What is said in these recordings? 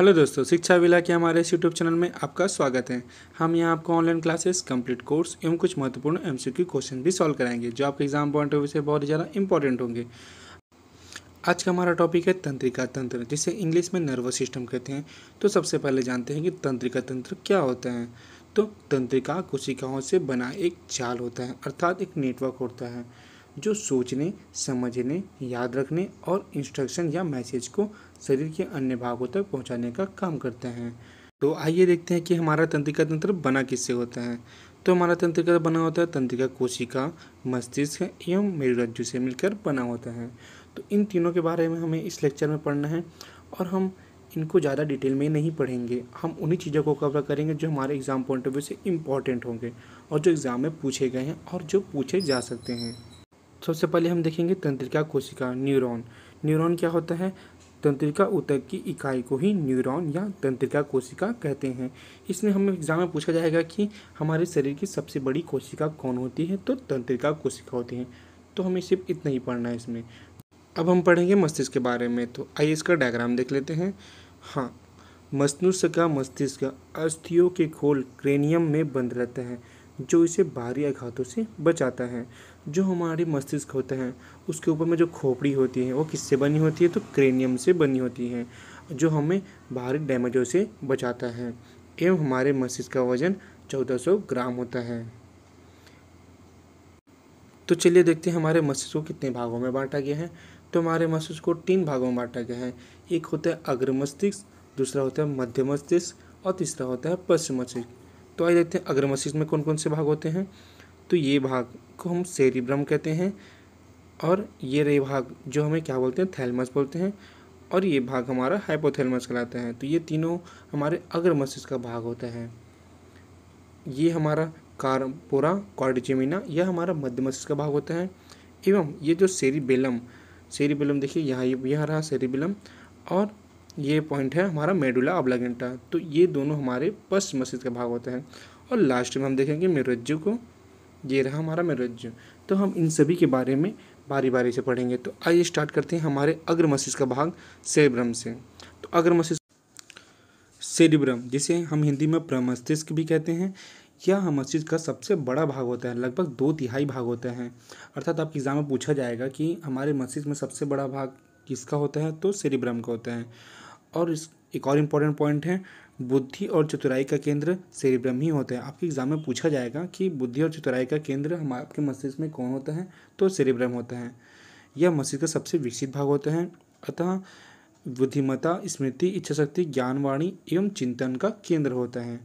hello दोस्तों शिक्षा villa के हमारे इस यूट्यूब चैनल में आपका स्वागत है हम यहाँ आपको ऑनलाइन क्लासेस कंप्लीट कोर्स एवं कुछ महत्वपूर्ण एमसीक्यू क्वेश्चन भी सॉल्व कराएंगे जो आपके एग्जाम पॉइंट ऑफ व्यू से बहुत ज़्यादा इंपॉर्टेंट होंगे आज का हमारा टॉपिक है तंत्रिका तंत्र जिसे इंग्लिश में नर्वस सिस्टम कहते हैं तो सबसे पहले जानते हैं कि तंत्रिका तंत्र क्या होता है तो तंत्रिका कोशिकाओं से बना एक जाल होता है अर्थात एक नेटवर्क होता है जो सोचने समझने याद रखने और इंस्ट्रक्शन या मैसेज को शरीर के अन्य भागों तक पहुंचाने का काम करते हैं तो आइए देखते हैं कि हमारा तंत्रिका तंत्र बना किससे होता है तो हमारा तंत्रिका बना होता है तंत्रिका कोशिका मस्तिष्क एवं मेरुरज्जु से मिलकर बना होता है तो इन तीनों के बारे में हमें इस लेक्चर में पढ़ना है और हम इनको ज़्यादा डिटेल में नहीं पढ़ेंगे हम उन्हीं चीज़ों को कवर करेंगे जो हमारे एग्ज़ाम पॉइंट ऑफ व्यू से इम्पॉर्टेंट होंगे और जो एग्ज़ाम में पूछे गए हैं और जो पूछे जा सकते हैं सबसे पहले हम देखेंगे तंत्रिका कोशिका न्यूरॉन न्यूरॉन क्या होता है तंत्रिका उतक की इकाई को ही न्यूरॉन या तंत्रिका कोशिका कहते हैं इसमें हमें एग्जाम में पूछा जाएगा कि हमारे शरीर की सबसे बड़ी कोशिका कौन होती है तो तंत्रिका कोशिका होती है तो हमें सिर्फ इतना ही पढ़ना है इसमें अब हम पढ़ेंगे मस्तिष्क के बारे में तो आइए इसका डायग्राम देख लेते हैं हाँ मस्तिष्क का मस्तिष्क अस्थियों के खोल क्रेनियम में बंद रहता है जो इसे बाहरी आघातों से बचाता है जो हमारे मस्तिष्क होते हैं उसके ऊपर में जो खोपड़ी होती है वो किससे बनी होती है तो क्रेनियम से बनी होती है जो हमें भारी डैमेजों से बचाता है एवं हमारे मस्तिष्क का वजन 1400 ग्राम होता है तो चलिए देखते हैं हमारे मस्तिष्क को कितने भागों में बांटा गया है तो हमारे मस्तिष्क को तीन भागों में बांटा गया है एक होता है अग्र मस्तिष्क दूसरा होता है मध्य मस्तिष्क और तीसरा होता है पश्चिम मस्तिष्क तो आइए देखते हैं अग्र मस्तिष्क में कौन कौन से भाग होते हैं तो ये भाग को हम सेरिब्रम कहते हैं और ये रे भाग जो हमें क्या बोलते हैं थैलमस बोलते हैं और ये भाग हमारा हाइपोथैलमस कहलाता है तो ये तीनों हमारे अग्र मस्तिष्क का भाग होता है ये हमारा कारपोरा कॉर्डिजेमिना यह हमारा मध्य मस्तिष्क का भाग होता है एवं ये जो सेरिबेलम सेरिबेलम देखिए यहाँ यह रहा सेरिबेलम और ये पॉइंट है हमारा मेडुला अबलागेंटा तो ये दोनों हमारे पश्च मस्तिष्क का भाग होता है और लास्ट में हम देखेंगे मृज्जु को ये रहा हमारा मेरज तो हम इन सभी के बारे में बारी बारी से पढ़ेंगे तो आइए स्टार्ट करते हैं हमारे अग्र मस्जिद का भाग सेब्रम से तो अग्र मस्जिद सेरिब्रम जिसे हम हिंदी में प्रमस्तिष्क भी कहते हैं यह मस्जिद का सबसे बड़ा भाग होता है लगभग दो तिहाई भाग होता है अर्थात आपके एग्ज़ाम में पूछा जाएगा कि हमारे मस्जिद में सबसे बड़ा भाग किसका होता है तो सेरिब्रम का होता है और इस एक और इम्पॉर्टेंट पॉइंट है बुद्धि और चतुराई का केंद्र सेरिब्रम ही होता है आपके एग्जाम में पूछा जाएगा कि बुद्धि और चतुराई का केंद्र हम आपके मस्तिष्क में कौन होता है तो सेरिब्रम होता है यह मस्तिष्क का सबसे विकसित भाग होता है अतः बुद्धिमता स्मृति इच्छाशक्ति ज्ञानवाणी एवं चिंतन का केंद्र होता है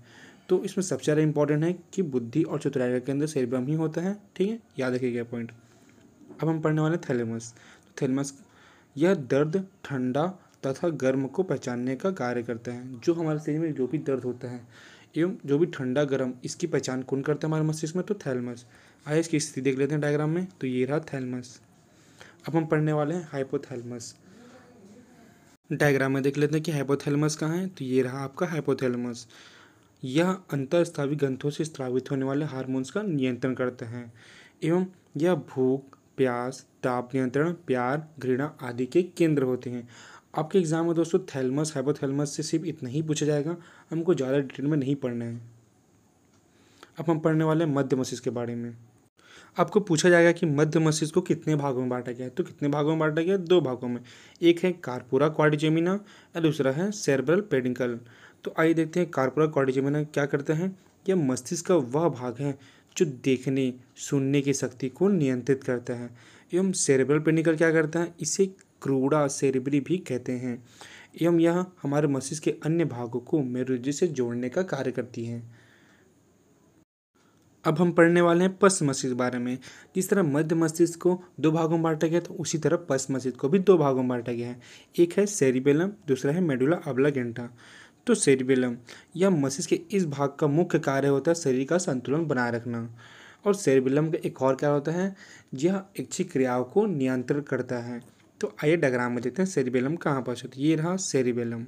तो इसमें सबसे ज़्यादा इम्पॉर्टेंट है कि बुद्धि और चतुराई का केंद्र सेरिब्रम ही होता है ठीक है याद रखिएगा पॉइंट अब हम पढ़ने वाले थैलेमस थैलेमस तो यह दर्द ठंडा तथा गर्म को पहचानने का कार्य करते हैं जो हमारे शरीर में जो भी दर्द होता है एवं जो भी ठंडा गर्म इसकी पहचान कौन करता है हमारे मस्तिष्क में तो थैलमस आइए इसकी स्थिति देख लेते हैं डायग्राम में तो ये रहा थैलमस अब हम पढ़ने वाले हैं हाइपोथैलमस डायग्राम में देख लेते हैं कि हाइपोथैलमस कहाँ है तो ये रहा आपका हाइपोथैलमस यह स्थावी ग्रंथों से स्त्रावित होने वाले हार्मोन्स का नियंत्रण करते हैं एवं यह भूख प्यास ताप नियंत्रण प्यार घृणा आदि के केंद्र होते हैं आपके एग्ज़ाम में दोस्तों थैलमस हाइपोथैलमस से सिर्फ इतना ही पूछा जाएगा हमको ज़्यादा डिटेल में नहीं पढ़ना है अब हम पढ़ने वाले हैं मध्य मस्तिष्क के बारे में आपको पूछा जाएगा कि मध्य मस्तिष्क को कितने भागों में बांटा गया है तो कितने भागों में बांटा गया दो भागों में एक है कारपुरा क्वाडिजेमिना और दूसरा है सेरब्रल पेडिकल तो आइए देखते हैं कारपुरा क्वाडिजेमिना क्या करते हैं यह मस्तिष्क का वह भाग है जो देखने सुनने की शक्ति को नियंत्रित करता है एवं सेरेब्रल पेडिकल क्या करता है इसे क्रूड़ा सेरिब्री भी कहते हैं एवं यह हमारे मस्तिष्क के अन्य भागों को मेरुजी से जोड़ने का कार्य करती है अब हम पढ़ने वाले हैं पश्च मस्तिष्क के बारे में जिस तरह मध्य मस्तिष्क को दो भागों में बांटा गया तो उसी तरह पश्च मस्जिद को भी दो भागों में बांटा गया है एक है सेरिबेलम दूसरा है मेडुला अबला घंटा तो सेरिबेलम यह मस्तिष्क के इस भाग का मुख्य कार्य होता है शरीर का संतुलन बनाए रखना और सेरिबेलम का एक और कार्य होता है यह इच्छी क्रियाओं को नियंत्रण करता है तो आइए डायग्राम में देखते हैं सेरिबेलम कहाँ पर होती ये रहा सेरिबेलम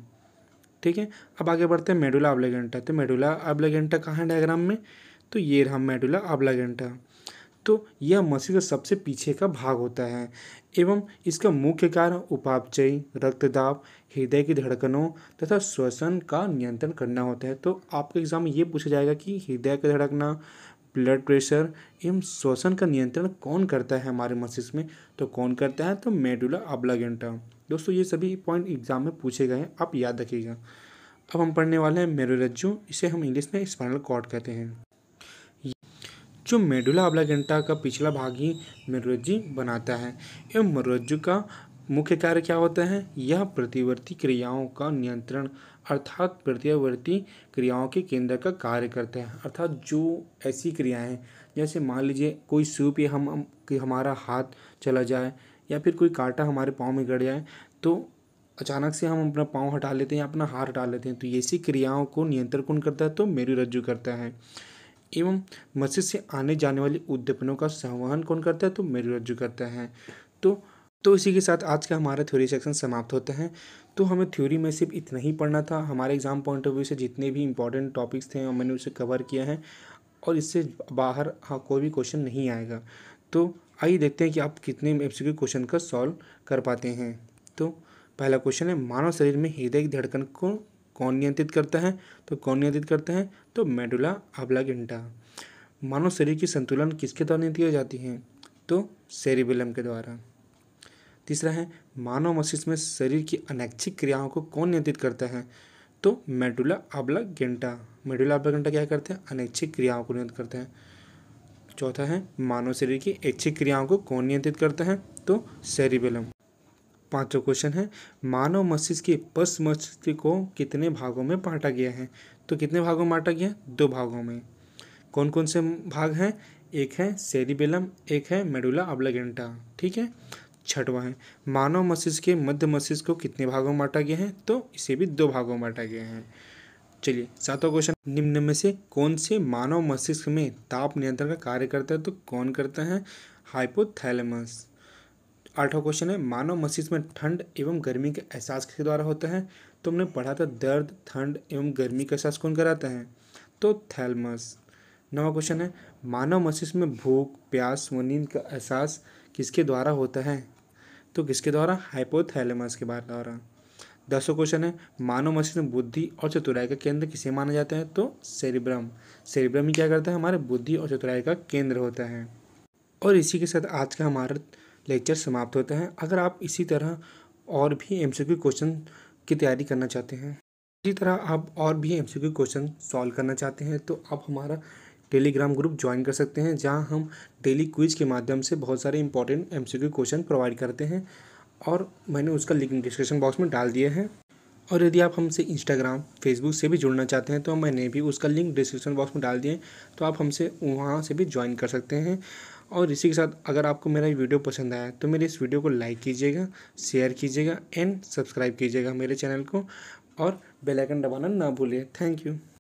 ठीक है अब आगे बढ़ते हैं मेडुला अब्लागेंटा तो मेडुला अब्लागेंटा कहाँ है डायग्राम में तो ये रहा मेडुला अब्लागेंटा तो यह मस्तिष्क का सबसे पीछे का भाग होता है एवं इसका मुख्य कारण उपापचय रक्तदाब हृदय की धड़कनों तथा श्वसन का नियंत्रण करना होता है तो आपके एग्जाम में ये पूछा जाएगा कि हृदय का धड़कना ब्लड प्रेशर एवं श्वसन का नियंत्रण कौन करता है हमारे मस्तिष्क में तो कौन करता है तो मेडुला अब्लागेंटा दोस्तों ये सभी पॉइंट एग्जाम में पूछे गए हैं आप याद रखिएगा अब हम पढ़ने वाले हैं मेरुरज्जु इसे हम इंग्लिश में स्पाइनल कॉर्ड कहते हैं जो मेडुला अब्लागेंटा का पिछला भाग ही मेरुरज्जी बनाता है एवं मेरुरज्जु का मुख्य कार्य क्या होते हैं यह प्रतिवर्ती क्रियाओं का नियंत्रण अर्थात प्रतिवर्ती क्रियाओं के केंद्र का कार्य करते हैं अर्थात जो ऐसी क्रियाएं जैसे मान लीजिए कोई सूप या हम कि हमारा हाथ चला जाए या फिर कोई कांटा हमारे पाँव में गड़ जाए तो अचानक से हम अपना पाँव हटा लेते हैं या अपना हाथ हटा लेते हैं तो ऐसी क्रियाओं को नियंत्रण कौन करता है तो मेरी रज्जु करता है एवं मस्जिद से आने जाने वाले उद्दीपनों का संवहन कौन करता है तो मेरी रज्जु करता है तो तो इसी के साथ आज का हमारा थ्योरी सेक्शन समाप्त होते हैं तो हमें थ्योरी में सिर्फ इतना ही पढ़ना था हमारे एग्ज़ाम पॉइंट ऑफ व्यू से जितने भी इंपॉर्टेंट टॉपिक्स थे मैंने उसे कवर किया है और इससे बाहर हाँ कोई भी क्वेश्चन नहीं आएगा तो आइए देखते हैं कि आप कितने एफ क्वेश्चन का सॉल्व कर पाते हैं तो पहला क्वेश्चन है मानव शरीर में हृदय की धड़कन को कौन नियंत्रित करता है तो कौन नियंत्रित करते हैं तो मेडुला घंटा मानव शरीर की संतुलन किसके द्वारा नियंत्रित की जाती है तो सेरिबेलम के द्वारा तीसरा है मानव मस्तिष्क में शरीर की अनैच्छिक क्रियाओं को कौन नियंत्रित करता है तो मेडुला आबला गेंटा मेडुला आबला गेंटा क्या करते हैं अनैच्छिक क्रियाओं को नियंत्रित करते हैं चौथा है मानव शरीर की ऐच्छिक क्रियाओं को कौन नियंत्रित करते हैं तो सेरिबेलम पांचवा क्वेश्चन है मानव मस्तिष्क के पश्च मस्तिष्क को कितने भागों में बांटा गया है तो कितने भागों में बांटा गया दो भागों में कौन कौन से भाग हैं एक है सेरिबेलम एक है मेडुला गेंटा ठीक है छठवा है मानव मस्तिष्क के मध्य मस्तिष्क को कितने भागों में बांटा गया है तो इसे भी दो भागों में बांटा गया है चलिए सातवां क्वेश्चन निम्न में से कौन से मानव मस्तिष्क में ताप नियंत्रण का कार्य करता है तो कौन करता है हाइपोथैलेमस आठवां क्वेश्चन है मानव मस्तिष्क में ठंड एवं गर्मी के एहसास के द्वारा होता है तो हमने पढ़ा था दर्द ठंड एवं गर्मी का एहसास कौन कराता है तो थैलमस नवा क्वेश्चन है मानव मस्तिष्क में भूख प्यास व नींद का एहसास किसके द्वारा होता है तो किसके द्वारा हाइपोथैलेमस के बार द्वारा दसों क्वेश्चन है मानव मस्तिष्क बुद्धि और चतुराई का केंद्र किसे माना जाता है तो सेरिब्रम सेरिब्रम ही क्या करता है हमारे बुद्धि और चतुराई का केंद्र होता है और इसी के साथ आज का हमारा लेक्चर समाप्त होता है अगर आप इसी तरह और भी एम क्वेश्चन की तैयारी करना चाहते हैं इसी तरह आप और भी एम क्वेश्चन सॉल्व करना चाहते हैं तो आप हमारा टेलीग्राम ग्रुप ज्वाइन कर सकते हैं जहां हम डेली क्विज के माध्यम से बहुत सारे इंपॉर्टेंट एमसीक्यू क्वेश्चन प्रोवाइड करते हैं और मैंने उसका लिंक डिस्क्रिप्शन बॉक्स में डाल दिया है और यदि आप हमसे इंस्टाग्राम फेसबुक से भी जुड़ना चाहते हैं तो मैंने भी उसका लिंक डिस्क्रिप्शन बॉक्स में डाल दिए तो आप हमसे वहाँ से भी ज्वाइन कर सकते हैं और इसी के साथ अगर आपको मेरा वीडियो पसंद आया तो मेरे इस वीडियो को लाइक कीजिएगा शेयर कीजिएगा एंड सब्सक्राइब कीजिएगा मेरे चैनल को और बेल आइकन दबाना ना भूलें थैंक यू